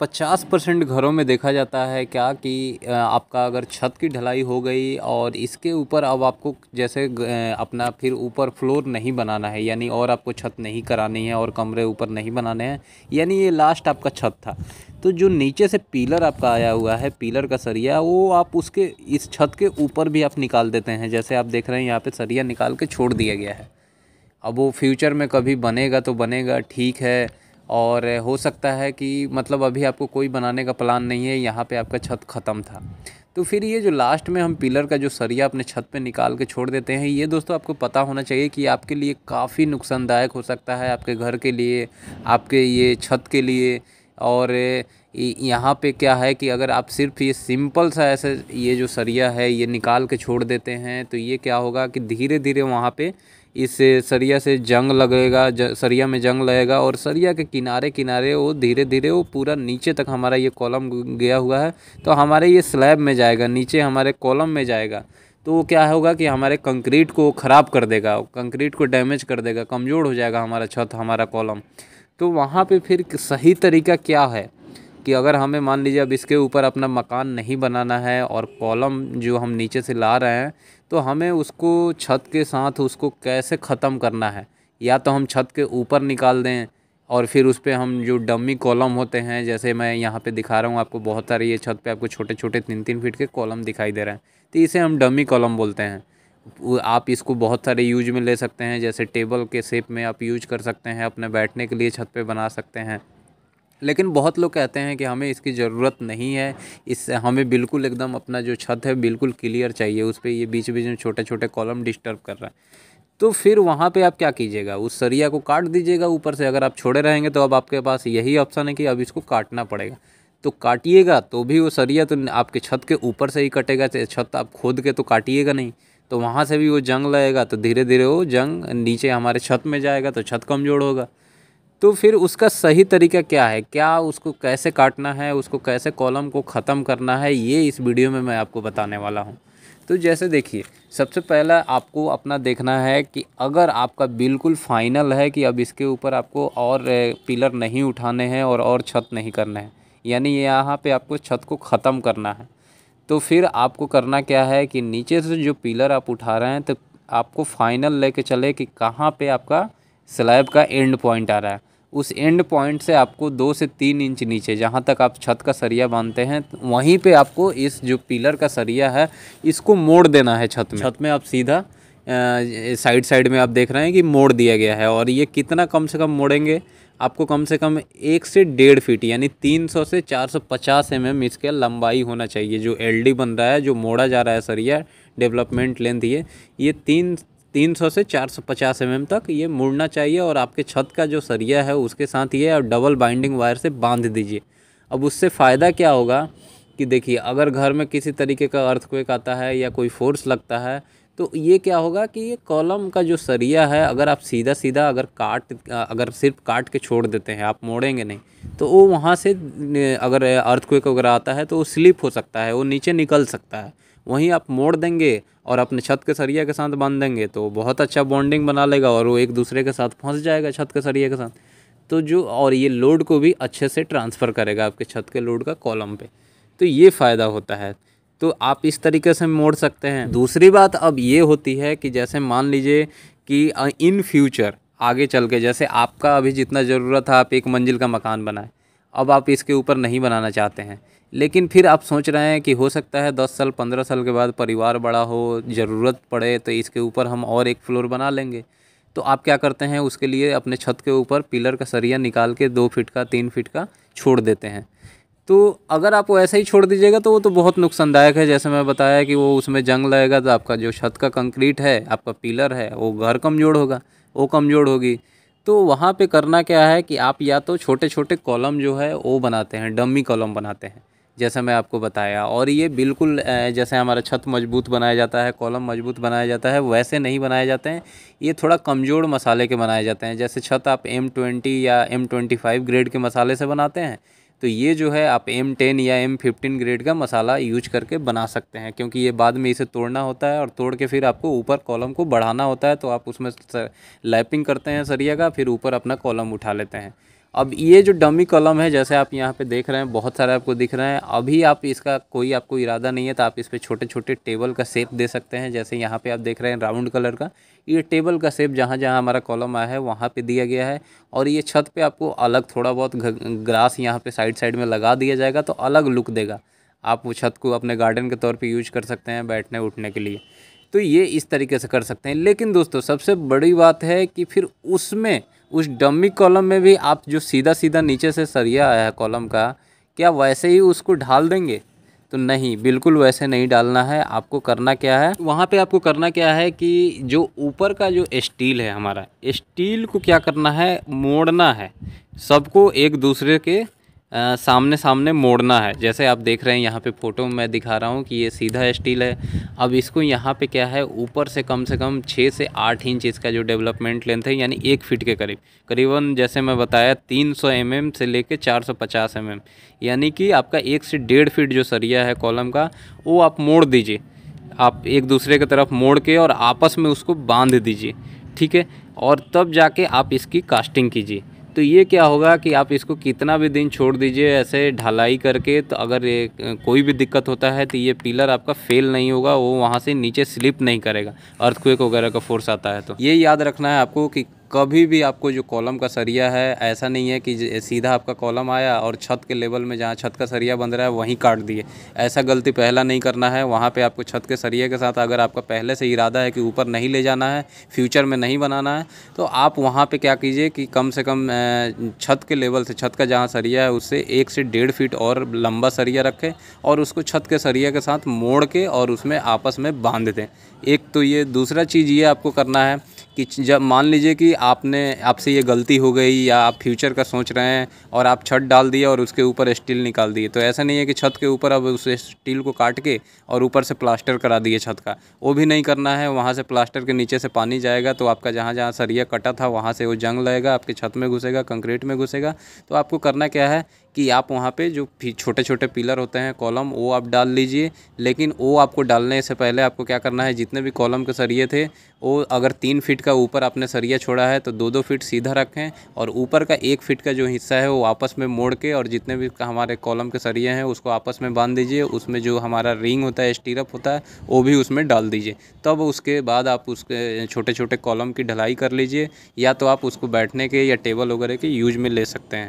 पचास परसेंट घरों में देखा जाता है क्या कि आपका अगर छत की ढलाई हो गई और इसके ऊपर अब आपको जैसे अपना फिर ऊपर फ्लोर नहीं बनाना है यानी और आपको छत नहीं करानी है और कमरे ऊपर नहीं बनाने हैं यानी ये लास्ट आपका छत था तो जो नीचे से पीलर आपका आया हुआ है पीलर का सरिया वो आप उसके इस छत के ऊपर भी आप निकाल देते हैं जैसे आप देख रहे हैं यहाँ पर सरिया निकाल के छोड़ दिया गया है अब वो फ्यूचर में कभी बनेगा तो बनेगा ठीक है और हो सकता है कि मतलब अभी आपको कोई बनाने का प्लान नहीं है यहाँ पे आपका छत ख़त्म था तो फिर ये जो लास्ट में हम पिलर का जो सरिया अपने छत पे निकाल के छोड़ देते हैं ये दोस्तों आपको पता होना चाहिए कि आपके लिए काफ़ी नुकसानदायक हो सकता है आपके घर के लिए आपके ये छत के लिए और यहाँ पे क्या है कि अगर आप सिर्फ ये सिंपल सा ऐसे ये जो सरिया है ये निकाल के छोड़ देते हैं तो ये क्या होगा कि धीरे धीरे वहाँ पे इस सरिया से जंग लगेगा ज, सरिया में जंग लगेगा और सरिया के किनारे किनारे वो धीरे धीरे वो पूरा नीचे तक हमारा ये कॉलम गया हुआ है तो हमारे ये स्लैब में जाएगा नीचे हमारे कॉलम में जाएगा तो वो क्या होगा कि हमारे कंक्रीट को ख़राब कर देगा कंक्रीट को डैमेज कर देगा कमज़ोर हो जाएगा हमारा छत हमारा कॉलम तो वहाँ पे फिर सही तरीका क्या है कि अगर हमें मान लीजिए अब इसके ऊपर अपना मकान नहीं बनाना है और कॉलम जो हम नीचे से ला रहे हैं तो हमें उसको छत के साथ उसको कैसे ख़त्म करना है या तो हम छत के ऊपर निकाल दें और फिर उस पर हम जो डमी कॉलम होते हैं जैसे मैं यहाँ पे दिखा रहा हूँ आपको बहुत सारे ये छत पे आपको छोटे छोटे तीन तीन फीट के कॉलम दिखाई दे रहे हैं तो इसे हम डमी कॉलम बोलते हैं आप इसको बहुत सारे यूज में ले सकते हैं जैसे टेबल के शेप में आप यूज कर सकते हैं अपने बैठने के लिए छत पे बना सकते हैं लेकिन बहुत लोग कहते हैं कि हमें इसकी ज़रूरत नहीं है इससे हमें बिल्कुल एकदम अपना जो छत है बिल्कुल क्लियर चाहिए उस पर ये बीच बीच में छोटे छोटे कॉलम डिस्टर्ब कर रहा है तो फिर वहाँ पे आप क्या कीजिएगा उस सरिया को काट दीजिएगा ऊपर से अगर आप छोड़े रहेंगे तो अब आपके पास यही ऑप्शन है कि अब इसको काटना पड़ेगा तो काटिएगा तो भी वो सरिया तो आपके छत के ऊपर से ही कटेगा छत आप खोद के तो काटिएगा नहीं तो वहाँ से भी वो जंग लगेगा तो धीरे धीरे वो जंग नीचे हमारे छत में जाएगा तो छत कमज़ोर होगा तो फिर उसका सही तरीका क्या है क्या उसको कैसे काटना है उसको कैसे कॉलम को ख़त्म करना है ये इस वीडियो में मैं आपको बताने वाला हूँ तो जैसे देखिए सबसे पहला आपको अपना देखना है कि अगर आपका बिल्कुल फाइनल है कि अब इसके ऊपर आपको और पिलर नहीं उठाने हैं और और छत नहीं करना है यानी यहाँ पे आपको छत को ख़त्म करना है तो फिर आपको करना क्या है कि नीचे से जो पिलर आप उठा रहे हैं तो आपको फाइनल लेके चले कि कहाँ पे आपका स्लैब का एंड पॉइंट आ रहा है उस एंड पॉइंट से आपको दो से तीन इंच नीचे जहाँ तक आप छत का सरिया बांधते हैं वहीं पे आपको इस जो पिलर का सरिया है इसको मोड़ देना है छत में छत में आप सीधा साइड साइड में आप देख रहे हैं कि मोड़ दिया गया है और ये कितना कम से कम मोड़ेंगे आपको कम से कम एक से डेढ़ फीट यानी 300 से 450 सौ पचास mm इसका लंबाई होना चाहिए जो एलडी बन रहा है जो मोड़ा जा रहा है सरिया डेवलपमेंट लेंथ ये ये तीन 300 से 450 एम mm तक ये मुड़ना चाहिए और आपके छत का जो सरिया है उसके साथ ये डबल बाइंडिंग वायर से बांध दीजिए अब उससे फ़ायदा क्या होगा कि देखिए अगर घर में किसी तरीके का अर्थक्वेक आता है या कोई फोर्स लगता है तो ये क्या होगा कि ये कॉलम का जो सरिया है अगर आप सीधा सीधा अगर काट अगर सिर्फ काट के छोड़ देते हैं आप मोड़ेंगे नहीं तो वो वहाँ से अगर अर्थक्वेक वगैरह आता है तो वो स्लिप हो सकता है वो नीचे निकल सकता है वहीं आप मोड़ देंगे और अपने छत के सरिया के साथ बांध देंगे तो बहुत अच्छा बॉन्डिंग बना लेगा और वो एक दूसरे के साथ फंस जाएगा छत के सरिया के साथ तो जो और ये लोड को भी अच्छे से ट्रांसफ़र करेगा आपके छत के लोड का कॉलम पे तो ये फ़ायदा होता है तो आप इस तरीके से मोड़ सकते हैं दूसरी बात अब ये होती है कि जैसे मान लीजिए कि इन फ्यूचर आगे चल के जैसे आपका अभी जितना ज़रूरत है आप एक मंजिल का मकान बनाए अब आप इसके ऊपर नहीं बनाना चाहते हैं लेकिन फिर आप सोच रहे हैं कि हो सकता है दस साल पंद्रह साल के बाद परिवार बड़ा हो ज़रूरत पड़े तो इसके ऊपर हम और एक फ्लोर बना लेंगे तो आप क्या करते हैं उसके लिए अपने छत के ऊपर पिलर का सरिया निकाल के दो फिट का तीन फिट का छोड़ देते हैं तो अगर आप वो ऐसे ही छोड़ दीजिएगा तो वो तो बहुत नुकसानदायक है जैसे मैं बताया कि वो उसमें जंग लगेगा तो आपका जो छत का कंक्रीट है आपका पिलर है वो घर कमज़ोर होगा वो कमज़ोर होगी तो वहाँ पे करना क्या है कि आप या तो छोटे छोटे कॉलम जो है वो बनाते हैं डमी कॉलम बनाते हैं जैसा मैं आपको बताया और ये बिल्कुल जैसे हमारा छत मजबूत बनाया जाता है कॉलम मजबूत बनाया जाता है वैसे नहीं बनाए जाते हैं ये थोड़ा कमज़ोर मसाले के बनाए जाते हैं जैसे छत आप एम ट्वेंटी या एम ट्वेंटी फाइव ग्रेड के मसाले से बनाते हैं तो ये जो है आप एम टेन या एम फिफ्टीन ग्रेड का मसाला यूज करके बना सकते हैं क्योंकि ये बाद में इसे तोड़ना होता है और तोड़ के फिर आपको ऊपर कॉलम को बढ़ाना होता है तो आप उसमें लैपिंग करते हैं सरिया का फिर ऊपर अपना कॉलम उठा लेते हैं अब ये जो डमी कलम है जैसे आप यहाँ पे देख रहे हैं बहुत सारे आपको दिख रहे हैं अभी आप इसका कोई आपको इरादा नहीं है तो आप इस पर छोटे छोटे टेबल का सेप दे सकते हैं जैसे यहाँ पे आप देख रहे हैं राउंड कलर का ये टेबल का सेप जहाँ जहाँ हमारा कॉलम आया है वहाँ पे दिया गया है और ये छत पर आपको अलग थोड़ा बहुत ग्रास यहाँ पर साइड साइड में लगा दिया जाएगा तो अलग लुक देगा आप वो छत को अपने गार्डन के तौर पर यूज कर सकते हैं बैठने उठने के लिए तो ये इस तरीके से कर सकते हैं लेकिन दोस्तों सबसे बड़ी बात है कि फिर उसमें उस डमी कॉलम में भी आप जो सीधा सीधा नीचे से सरिया आया है कॉलम का क्या वैसे ही उसको ढाल देंगे तो नहीं बिल्कुल वैसे नहीं डालना है आपको करना क्या है वहाँ पे आपको करना क्या है कि जो ऊपर का जो स्टील है हमारा स्टील को क्या करना है मोड़ना है सबको एक दूसरे के आ, सामने सामने मोड़ना है जैसे आप देख रहे हैं यहाँ पे फ़ोटो में मैं दिखा रहा हूँ कि ये सीधा स्टील है अब इसको यहाँ पे क्या है ऊपर से कम से कम छः से आठ इंच इसका जो डेवलपमेंट लेंथ है यानी एक फीट के करीब करीबन जैसे मैं बताया तीन सौ एम एम से लेके चार सौ पचास एम एम यानी कि आपका एक से डेढ़ फीट जो सरिया है कॉलम का वो आप मोड़ दीजिए आप एक दूसरे की तरफ मोड़ के और आपस में उसको बांध दीजिए ठीक है और तब जाके आप इसकी कास्टिंग कीजिए तो ये क्या होगा कि आप इसको कितना भी दिन छोड़ दीजिए ऐसे ढलाई करके तो अगर ये कोई भी दिक्कत होता है तो ये पिलर आपका फेल नहीं होगा वो वहाँ से नीचे स्लिप नहीं करेगा अर्थक्वेक वगैरह का फोर्स आता है तो ये याद रखना है आपको कि कभी भी आपको जो कॉलम का सरिया है ऐसा नहीं है कि सीधा आपका कॉलम आया और छत के लेवल में जहाँ छत का सरिया बन रहा है वहीं काट दिए ऐसा गलती पहला नहीं करना है वहाँ पे आपको छत के सरिए के साथ अगर आपका पहले से इरादा है कि ऊपर नहीं ले जाना है फ्यूचर में नहीं बनाना है तो आप वहाँ पर क्या कीजिए कि कम से कम छत के लेवल से छत का जहाँ सरिया है उससे एक से डेढ़ फीट और लंबा सरिया रखें और उसको छत के सरिया के साथ मोड़ के और उसमें आपस में बांध दें एक तो ये दूसरा चीज़ ये आपको करना है कि जब मान लीजिए कि आपने आपसे ये गलती हो गई या आप फ्यूचर का सोच रहे हैं और आप छत डाल दिए और उसके ऊपर स्टील निकाल दिए तो ऐसा नहीं है कि छत के ऊपर अब उस स्टील को काट के और ऊपर से प्लास्टर करा दिए छत का वो भी नहीं करना है वहाँ से प्लास्टर के नीचे से पानी जाएगा तो आपका जहाँ जहाँ सरिया कटा था वहाँ से वो जंग लगेगा आपके छत में घुसेगा कंक्रीट में घुसेगा तो आपको करना क्या है कि आप वहाँ पे जो छोटे छोटे पिलर होते हैं कॉलम वो आप डाल लीजिए लेकिन वो आपको डालने से पहले आपको क्या करना है जितने भी कॉलम के सरिए थे वो अगर तीन फीट का ऊपर आपने सरिया छोड़ा है तो दो दो फीट सीधा रखें और ऊपर का एक फीट का जो हिस्सा है वो आपस में मोड़ के और जितने भी हमारे कॉलम के सरिए हैं उसको आपस में बांध दीजिए उसमें जो हमारा रिंग होता है स्टीरअप होता है वो भी उसमें डाल दीजिए तब उसके बाद आप उसके छोटे छोटे कॉलम की ढलाई कर लीजिए या तो आप उसको बैठने के या टेबल वगैरह के यूज में ले सकते हैं